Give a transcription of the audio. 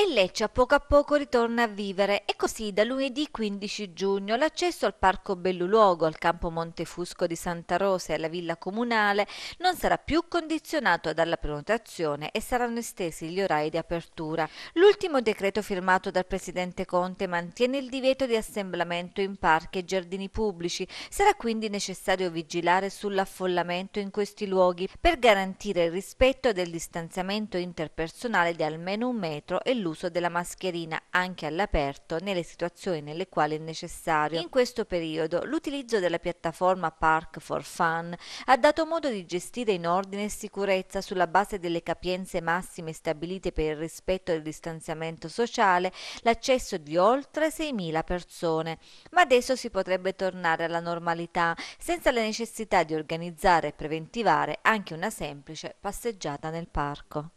e a poco a poco ritorna a vivere e così da lunedì 15 giugno l'accesso al Parco Belluluogo, al campo Montefusco di Santa Rosa e alla Villa Comunale non sarà più condizionato dalla prenotazione e saranno estesi gli orari di apertura. L'ultimo decreto firmato dal Presidente Conte mantiene il divieto di assemblamento in parchi e giardini pubblici, sarà quindi necessario vigilare sull'affollamento in questi luoghi per garantire il rispetto del distanziamento interpersonale di almeno un metro e l'uso l'uso della mascherina anche all'aperto nelle situazioni nelle quali è necessario. In questo periodo l'utilizzo della piattaforma Park for Fun ha dato modo di gestire in ordine e sicurezza sulla base delle capienze massime stabilite per il rispetto del distanziamento sociale l'accesso di oltre 6.000 persone, ma adesso si potrebbe tornare alla normalità senza la necessità di organizzare e preventivare anche una semplice passeggiata nel parco.